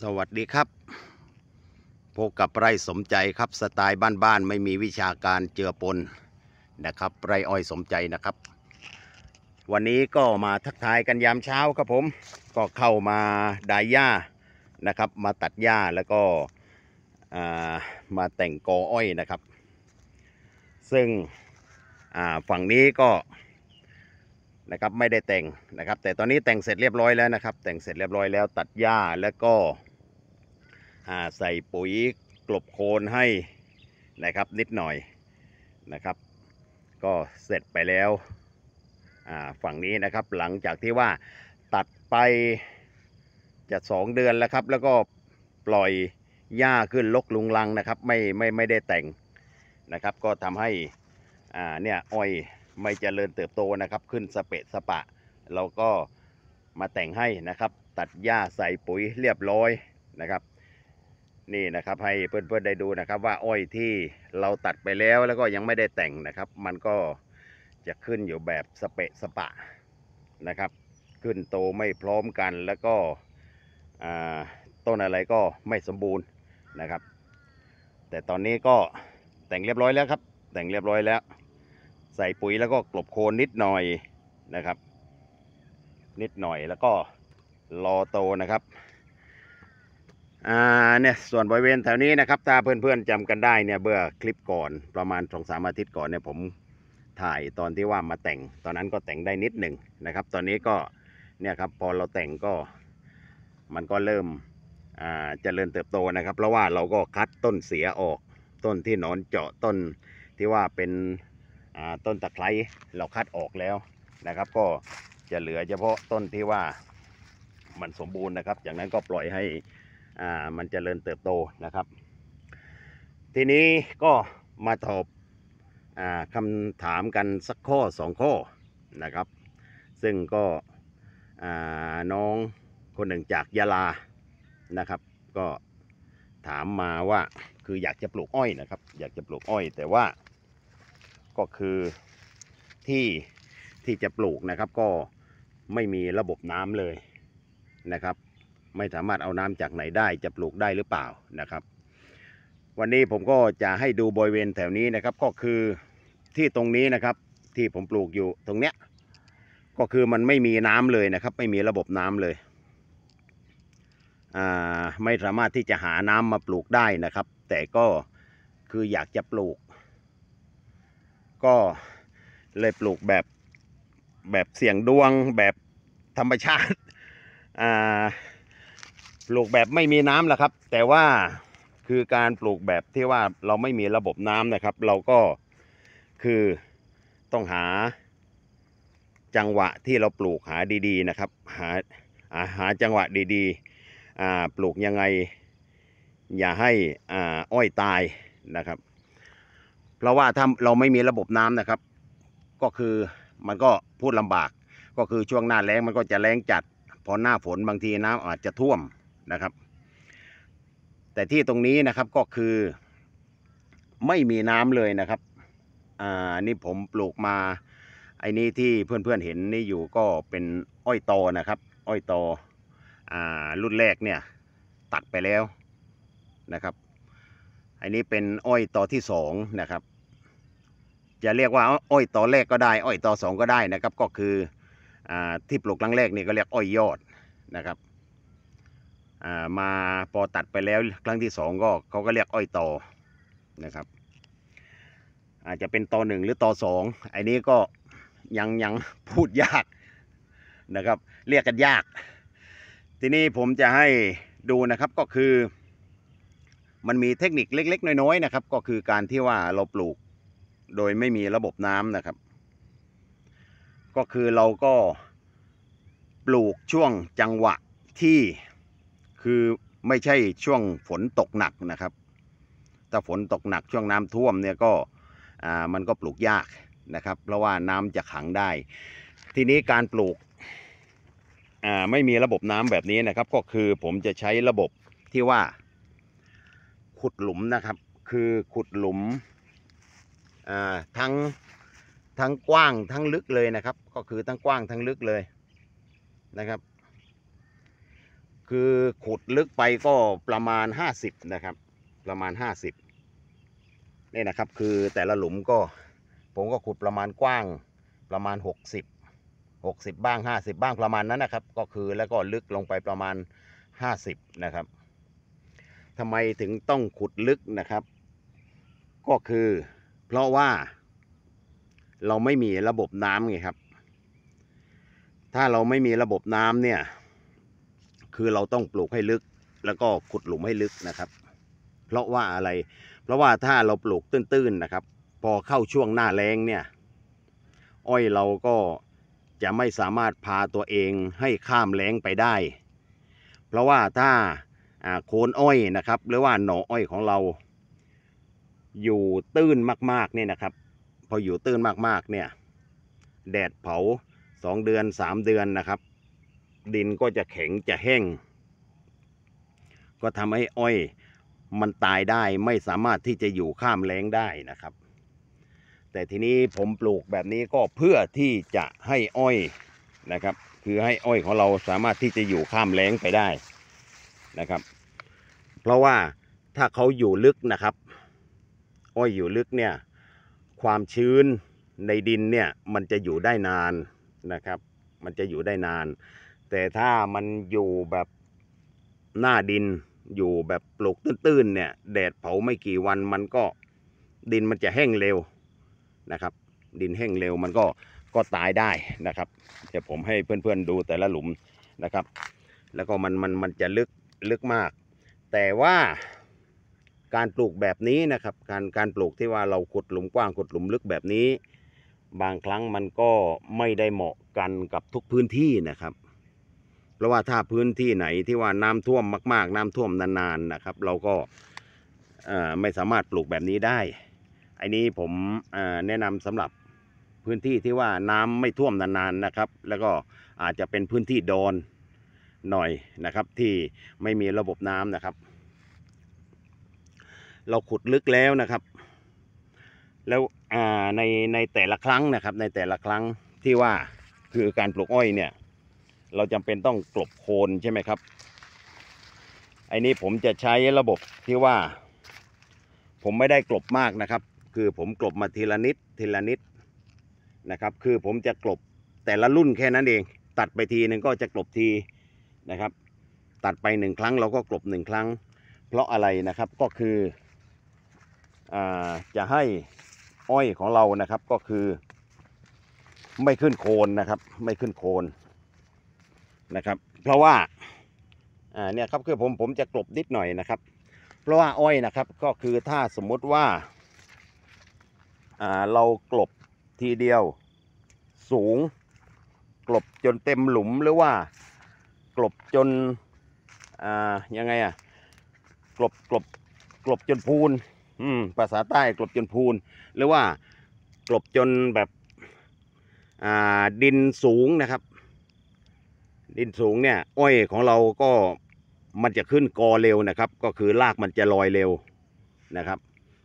สวัสดีครับพบกับไร่สมใจครับสไตล์บ้านๆไม่มีวิชาการเจือปนนะครับ ไร่อ้อยสมใจนะครับ วันนี้ก็มาทักทายกันยามเช้าครับผมก็เข้ามาดายหญ้านะครับ มาตัดหญ้าแล้วก็มาแต่งกออ้อยนะครับ ซึ่งฝั่งนี้ก็นะครับไม่ได้แต่งนะครับแต่ตอนนี้แต่งเสร็จเรียบร้อยแล้วนะครับแต่งเสร็จเรียบร้อยแล้ว ตัดหญ้าแล้วก็ใส่ปุ๋ยกลบโคนให้นะครับนิดหน่อยนะครับ ก็เสร็จไปแล้วฝั่งนี้นะครับหลังจากที่ว่าตัดไปจะสองเดือนแล้วครับ แล้วก็ปล่อยหญ้าขึ้นลกลุงลังนะครับ ไม่ไม่ไม่ได้แต่งนะครับก็ทำให้อ่าเนี่ยอ้อยไม่เจริญเติบโตนะครับขึ้นสเปะสปะ เราก็มาแต่งให้นะครับ ตัดหญ้าใส่ปุ๋ยเรียบร้อยนะครับ นี่นะครับให้เพื่อนๆได้ดูนะครับว่าอ้อยที่เราตัดไปแล้วแล้วก็ยังไม่ได้แต่งนะครับ มันก็จะขึ้นอยู่แบบสเปะสปะนะครับ ขึ้นโตไม่พร้อมกันแล้วก็ต้นอะไรก็ไม่สมบูรณ์นะครับ แต่ตอนนี้ก็แต่งเรียบร้อยแล้วครับแต่งเรียบร้อยแล้วใส่ปุ๋ยแล้วก็กลบโคนนิดหน่อยนะครับ นิดหน่อยแล้วก็รอโตนะครับอ่าเนี่ยส่วนบริเวณแถวนี้นะครับถ้าเพื่อนๆจำกันได้ เนี่ยเบื่อคลิปก่อนประมาณสองสามอาทิตย์ก่อนเนี่ยผมถ่ายตอนที่ว่ามาแต่ง ตอนนั้นก็แต่งได้นิดหนึ่งนะครับ ตอนนี้ก็ เนี่ยครับ พอเราแต่งก็มันก็เริ่มจเจริญเติบโตนะครับ เพราะว่าเราก็คัดต้นเสียออก ต้นที่นอนเจาะต้นที่ว่าเป็นต้นตะไคร้เราคัดออกแล้วนะครับ ก็จะเหลือเฉพาะต้นที่ว่ามันสมบูรณ์นะครับจากนั้นก็ปล่อยให้มันจเจริญเติบโตนะครับ ทีนี้ก็มาตอบอคำถามกันสักข้อสองข้อนะครับซึ่งก็น้องคนหนึ่งจากยาลานะครับ ก็ถามมาว่าคืออยากจะปลูกอ้อยนะครับ อยากจะปลูกอ้อยแต่ว่าก็คือที่ที่จะปลูกนะครับ ก็ไม่มีระบบน้ำเลยนะครับ ไม่สามารถเอาน้ำจากไหนได้จะปลูกได้หรือเปล่านะครับ วันนี้ผมก็จะให้ดูบริเวณแถวนี้นะครับก็คือที่ตรงนี้นะครับที่ผมปลูกอยู่ตรงเนี้ยก็คือมันไม่มีน้ำเลยนะครับ ไม่มีระบบน้ำเลย ไม่สามารถที่จะหาน้ำมาปลูกได้นะครับ แต่ก็คืออยากจะปลูกก็เลยปลูกแบบแบบเสี่ยงดวงแบบธรรมชาติอ่าปลูกแบบไม่มีน้ำแหละครับ แต่ว่าคือการปลูกแบบที่ว่าเราไม่มีระบบน้ำนะครับ เราก็คือต้องหา จังหวะที่เราปลูกหาดีๆ นะครับ หาอาหาจังหวะดีๆปลูกยังไง อย่าให้อ้อยตายนะครับเพราะว่าถ้าเราไม่มีระบบน้ำนะครับ ก็คือมันก็พูดลำบาก ก็คือช่วงหน้าแล้งมันก็จะแล้งจัดพอหน้าฝนบางทีน้ำอาจจะท่วมนะครับ แต่ที่ตรงนี้นะครับก็คือไม่มีน้ำเลยนะครับอ่านี่ผมปลูกมาไอ้นี้ที่เพื่อนๆเห็นนี่อยู่ก็เป็นอ้อยตอนะครับ อ้อยตออ่ารุ่นแรกเนี่ย ตัดไปแล้วนะครับอันนี้เป็นอ้อยตอที่สองนะครับจะเรียกว่าอ้อยต่อแรกก็ได้อ้อยต่อสองก็ได้นะครับก็คืออที่ปลูกครั้งแรกนี่ก็เรียกอ้อยยอดนะครับมาพอตัดไปแล้วครั้งที่สองก็เขาก็เรียกอ้อยต่อนะครับ อาจจะเป็นต่อหนึ่งหรือต่อสองไอ้นี้ก็ยังยังพูดยากนะครับ เรียกกันยากทีนี้ผมจะให้ดูนะครับก็คือ มันมีเทคนิคเล็กๆ น้อยๆนะครับ ก็คือการที่ว่าเราปลูกโดยไม่มีระบบน้ำนะครับก็คือเราก็ปลูกช่วงจังหวะที่คือไม่ใช่ช่วงฝนตกหนักนะครับถ้าฝนตกหนักช่วงน้ำท่วมเนี่ยก็มันก็ปลูกยากนะครับเพราะว่าน้ำจะขังได้ ทีนี้การปลูกไม่มีระบบน้ำแบบนี้นะครับ ก็คือผมจะใช้ระบบที่ว่า ขุดหลุมนะครับคือขุดหลุมทั้งทั้งกว้างทั้งลึกเลยนะครับ ก็คือทั้งกว้างทั้งลึกเลยนะครับ คือขุดลึกไปก็ประมาณ 50นะครับประมาณ 50นี่นะครับ คือแต่ละหลุมก็ผมก็ขุดประมาณกว้างประมาณ 60 60 บ้าง 50 บ้างประมาณนั้นนะครับ ก็คือแล้วก็ลึกลงไปประมาณ 50นะครับทำไมถึงต้องขุดลึกนะครับก็คือเพราะว่า เราไม่มีระบบน้ำไงครับ ถ้าเราไม่มีระบบน้ำเนี่ย คือเราต้องปลูกให้ลึก แล้วก็ขุดหลุมให้ลึกนะครับ เพราะว่าอะไร เพราะว่าถ้าเราปลูกตื้นๆนะครับ พอเข้าช่วงหน้าแรงเนี่ย อ้อยเราก็จะไม่สามารถพาตัวเองให้ข้ามแรงไปได้ เพราะว่าถ้าโคนอ้อยนะครับ หรือว่าหน่ออ้อยของเราอยู่ตื้นมากๆเนี่ยนะครับ พออยู่ตื้นมากๆเนี่ย แดดเผาสองเดือนสามเดือนนะครับ ดินก็จะแข็งจะแห้งก็ทำให้อ้อย มันตายได้ไม่สามารถที่จะอยู่ข้ามแรงได้นะครับ แต่ทีนี้ผมปลูกแบบนี้ก็เพื่อที่จะให้อ้อยนะครับคือให้อ้อยของเราสามารถที่จะอยู่ข้ามแรงไปได้นะครับ เพราะว่าถ้าเขาอยู่ลึกนะครับอ้อยอยู่ลึกเนี่ย ความชื้นในดินเนี่ย มันจะอยู่ได้นานนะครับ มันจะอยู่ได้นาน แต่ถ้ามันอยู่แบบหน้าดินอยู่แบบปลูกตื้นๆเนี่ยแดดเผาไม่กี่วันมันก็ดินมันจะแห้งเร็วนะครับ ดินแห้งเร็วมันก็ก็ตายได้นะครับเดี๋ยวผมให้เพื่อน ๆดูแต่ละหลุมนะครับ แล้วก็มันมันมันจะลึกลึกมาก แต่ว่าการปลูกแบบนี้นะครับ การการปลูกที่ว่าเราขุดหลุมกว้าง ขุดหลุมลึกแบบนี้ บางครั้งมันก็ไม่ได้เหมาะกันกับทุกพื้นที่นะครับ เพราะว่าถ้าพื้นที่ไหนที่ว่าน้ำท่วมมากๆ น้ำท่วมนานๆ นะครับ เราก็ไม่สามารถปลูกแบบนี้ได้ ไอ้นนี้ผมแนะนำสำหรับพื้นที่ที่ว่าน้ำไม่ท่วมนานๆ นะครับ แล้วก็อาจจะเป็นพื้นที่ดอนหน่อยนะครับ ที่ไม่มีระบบน้ำนะครับเราขุดลึกแล้วนะครับ แล้วในในแต่ละครั้งนะครับ ในแต่ละครั้งที่ว่าคือการปลูกอ้อยเนี่ย เราจำเป็นต้องกลบโคนใช่ไหมครับไอ้นี้ผมจะใช้ระบบที่ว่า ผมไม่ได้กลบมากนะครับ คือผมกลบมาทีละนิดทีละนิดนะครับ คือผมจะกลบแต่ละรุ่นแค่นั้นเอง ตัดไปทีหนึ่งก็จะกลบทีนะครับ ตัดไปหนึ่งครั้งเราก็กลบหนึ่งครั้ง เพราะอะไรนะครับก็คือจะให้อ้อยของเรานะครับก็คือ ไม่ขึ้นโคนนะครับ ไม่ขึ้นโคนนะครับเพราะว่า เนี่ยครับคือ ผม ผมจะกลบนิดหน่อยนะครับ เพราะว่าอ้อยนะครับก็คือถ้าสมมุติว่า เรากลบ ทีเดียวสูง กลบจนเต็มหลุมหรือว่า กลบจนยังไงอะ่ะ กลบกลบกลบจนพูนอืมภาษาใต้กลบจนพูนหรือว่า กลบจนแบบอ่าดินสูงนะครับ ดินสูงเนี่ย อ้อยของเราก็มันจะขึ้นกอเร็วนะครับ ก็คือรากมันจะลอยเร็วนะครับ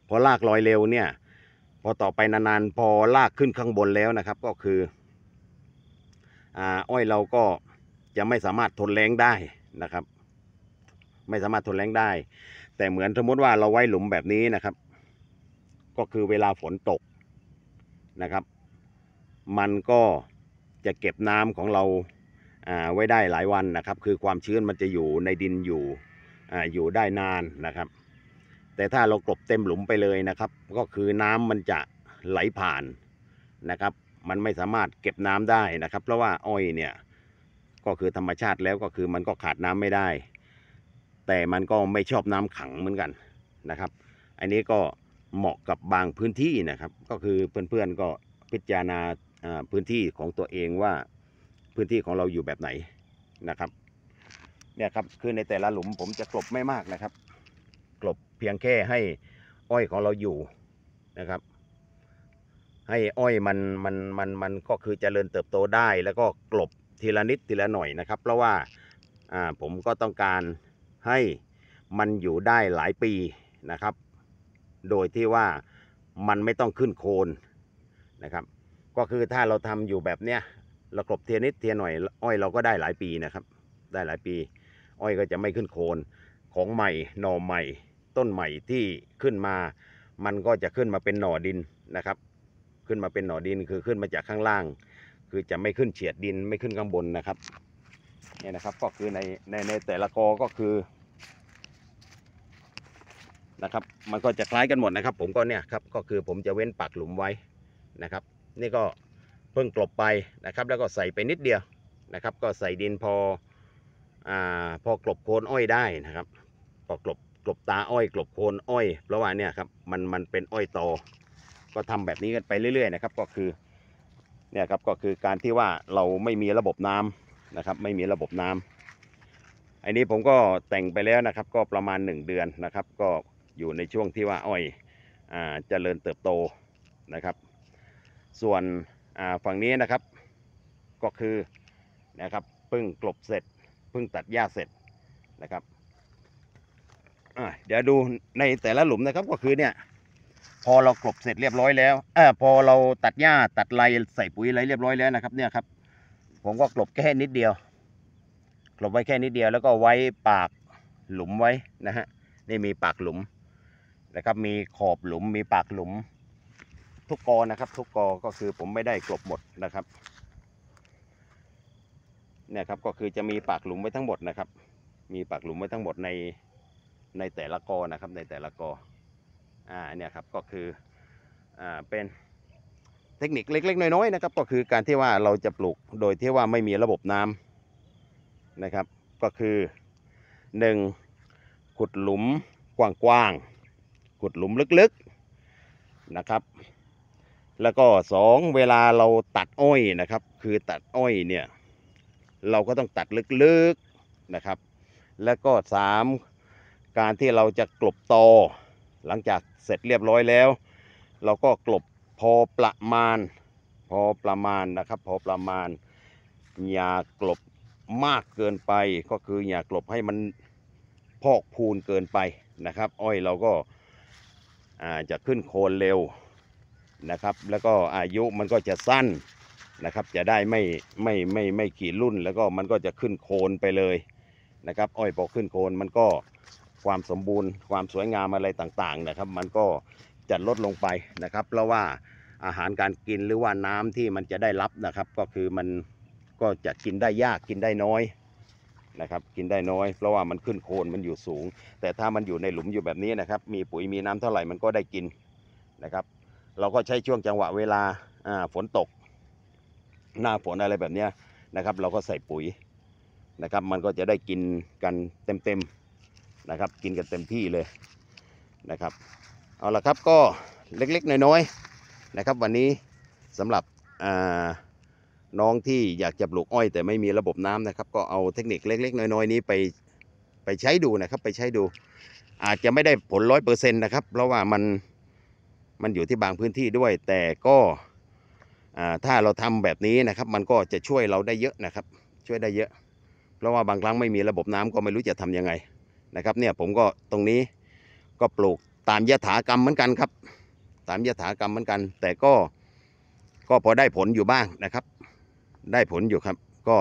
พอรากลอยเร็วเนี่ย พอต่อไปนานๆพอรากขึ้นข้างบนแล้วนะครับก็คือออ้อยเราก็จะไม่สามารถทนแรงได้นะครับไม่สามารถทนแรงได้ แต่เหมือนสมมติว่าเราไว้หลุมแบบนี้นะครับ ก็คือเวลาฝนตกนะครับ มันก็จะเก็บน้ำของเราไว้ได้หลายวันนะครับ คือความชื้นมันจะอยู่ในดินอยู่ออยู่ได้นานนะครับ แต่ถ้าเรากลบเต็มหลุมไปเลยนะครับ ก็คือน้ำมันจะไหลผ่านนะครับ มันไม่สามารถเก็บน้ำได้นะครับ เพราะว่าอ้อยเนี่ยก็คือธรรมชาติแล้วก็คือมันก็ขาดน้ำไม่ได้แต่มันก็ไม่ชอบน้ำขังเหมือนกันนะครับ อันนี้ก็เหมาะกับบางพื้นที่นะครับ ก็คือเพื่อนๆก็พิจารณาพื้นที่ของตัวเองว่าพื้นที่ของเราอยู่แบบไหนนะครับเนี่ยครับคือในแต่ละหลุมผมจะกลบไม่มากนะครับ กลบเพียงแค่ให้อ้อยของเราอยู่นะครับ ให้อ้อยมันมันมันมันก็คือจเจริญเติบโตได้ แล้วก็กลบทีละนิดทีละหน่อยนะครับ เพราะว่า่าผมก็ต้องการให้มันอยู่ได้หลายปีนะครับ โดยที่ว่ามันไม่ต้องขึ้นโคนนะครับ ก็คือถ้าเราทำอยู่แบบเนี้ยเรากรบเทียนิดเทียนหน่อยอ้อยเราก็ได้หลายปีนะครับ ได้หลายปี อ้อยก็จะไม่ขึ้นโคนของใหม่หน่อใหม่ต้นใหม่ที่ขึ้นมา มันก็จะขึ้นมาเป็นหน่อดินนะครับ ขึ้นมาเป็นหน่อดินคือขึ้นมาจากข้างล่าง คือจะไม่ขึ้นเฉียดดินไม่ขึ้นข้างบนนะครับเนี่ยนะครับ ก็คือในในในแต่ละกอก็คือนะครับมันก็จะคล้ายกันหมดนะครับผมก็เนี่ยครับก็คือผมจะเว้นปากหลุมไว้นะครับ นี่ก็เพิ่งกลบไปนะครับ แล้วก็ใส่ไปนิดเดียวนะครับก็ใส่ดินพออ่าพอกลบโคนอ้อยได้นะครับ พอกลบกลบตาอ้อยกลบโคนอ้อยเพราะว่าเนี่ยครับมันมันเป็นอ้อยโตก็ทำแบบนี้กันไปเรื่อยๆนะครับก็คือเนี่ยครับก็คือการที่ว่าเราไม่มีระบบน้ำนะครับ ไม่มีระบบน้ำอันนี้ผมก็แต่งไปแล้วนะครับ ก็ประมาณ 1 เดือนนะครับก็อยู่ในช่วงที่ว่าอ้อยอจเจริญเติบโตนะครับ ส่วนฝั่งนี้นะครับก็คือนะครับพึ่งกลบเสร็จพึ่งตัดหญ้าเสร็จนะครับเดี๋ยวดูในแต่ละหลุมนะครับก็คือเนี่ยพอเรากลบเสร็จเรียบร้อยแล้วอพอเราตัดหญ้าตัดไรใส่ปุ๋ยไรเรียบร้อยแล้วนะครับเนี่ยครับผมก็กลบแค่นิดเดียว กลบไว้แค่นิดเดียวแล้วก็ไว้ปากหลุมไว้นะฮะนี่มีปากหลุมนะครับมีขอบหลุมมีปากหลุมทุกกอนะครับทุกกอก็คือผมไม่ได้กลบหมดนะครับเนี่ยครับ ก็คือจะมีปากหลุมไว้ทั้งหมดนะครับ มีปากหลุมไว้ทั้งหมดในในแต่ละกอนะครับในแต่ละกออ่าเนี่ยครับก็คืออ่าเป็นเทคนิคเล็กๆน้อยๆนะครับก็คือการที่ว่าเราจะปลูกโดยที่ว่าไม่มีระบบน้ำนะครับก็คือ 1. ขุดหลุมกว้างๆขุดหลุมลึกๆนะครับ แล้วก็สองเวลาเราตัดอ้อยนะครับคือตัดอ้อยเนี่ยเราก็ต้องตัดลึกๆนะครับแล้วก็สามการที่เราจะกลบตอ หลังจากเสร็จเรียบร้อยแล้ว เราก็กลบพอประมาณพอประมาณนะครับ พอประมาณ อย่ากลบมากเกินไปก็คืออย่ากลบให้มันพอกพูนเกินไปนะครับ อ้อยเราก็จะขึ้นโคนเร็วนะครับ แล้วก็อายุมันก็จะสั้นนะครับจะได้ไม่ไม่ไมไม่ไม่กี่รุ่นแล้วก็มันก็จะขึ้นโคนไปเลยนะครับ อ้อยพอขึ้นโคนมันก็ความสมบูรณ์ ความสวยงามอะไรต่างๆนะครับ มันก็จะลดลงไปนะครับ เพราะว่าอาหารการกินหรือว่าน้ำที่มันจะได้รับนะครับ ก็คือมันก็จะกินได้ยากกินได้น้อยนะครับกินได้น้อย เพราะว่ามันขึ้นโคนมันอยู่สูง แต่ถ้ามันอยู่ในหลุมอยู่แบบนี้นะครับมีปุ๋ยมีน้ำเท่าไหร่มันก็ได้กินนะครับ เราก็ใช้ช่วงจังหวะเวลาฝนตก หน้าฝนอะไรแบบนี้นะครับ เราก็ใส่ปุ๋ยนะครับ มันก็จะได้กินกันเต็มๆนะครับ กินกันเต็มที่เลยนะครับเอาละครับก็เล็กๆน้อยๆนะครับ วันนี้สำหรับอ่าน้องที่อยากจะปลูกอ้อยแต่ไม่มีระบบน้ำนะครับก็เอาเทคนิคเล็กๆน้อยๆนี้ไปไปใช้ดูนะครับ ไปใช้ดู อาจจะไม่ได้ผลร้อยเปอร์เซ็นต์นะครับเพราะว่ามันมันอยู่ที่บางพื้นที่ด้วย แต่ก็ถ้าเราทำแบบนี้นะครับ มันก็จะช่วยเราได้เยอะนะครับ ช่วยได้เยอะ เพราะว่าบางครั้งไม่มีระบบน้ำก็ไม่รู้จะทํำยังไงนะครับ เนี่ยผมก็ตรงนี้ก็ปลูกตามยถากรรมเหมือนกันครับ ตามยถากรรมเหมือนกัน แต่ก็ก็พอได้ผลอยู่บ้างนะครับได้ผลอยู่ครับ ก็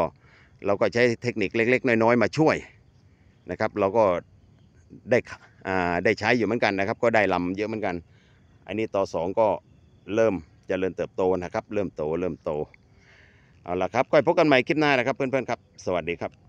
เราก็ใช้เทคนิคเล็กๆ น้อยๆ มาช่วยนะครับ เราก็ได้ได้ใช้อยู่เหมือนกันนะครับ ก็ได้ลำเยอะเหมือนกันอันนี้ต่อสองก็เริ่มจเจริญเติบโตนะครับ เริ่มโตเริ่มโต เอาละครับก็พบกันใหม่คลิปหน้านะครับเพื่อนๆครับ สวัสดีครับ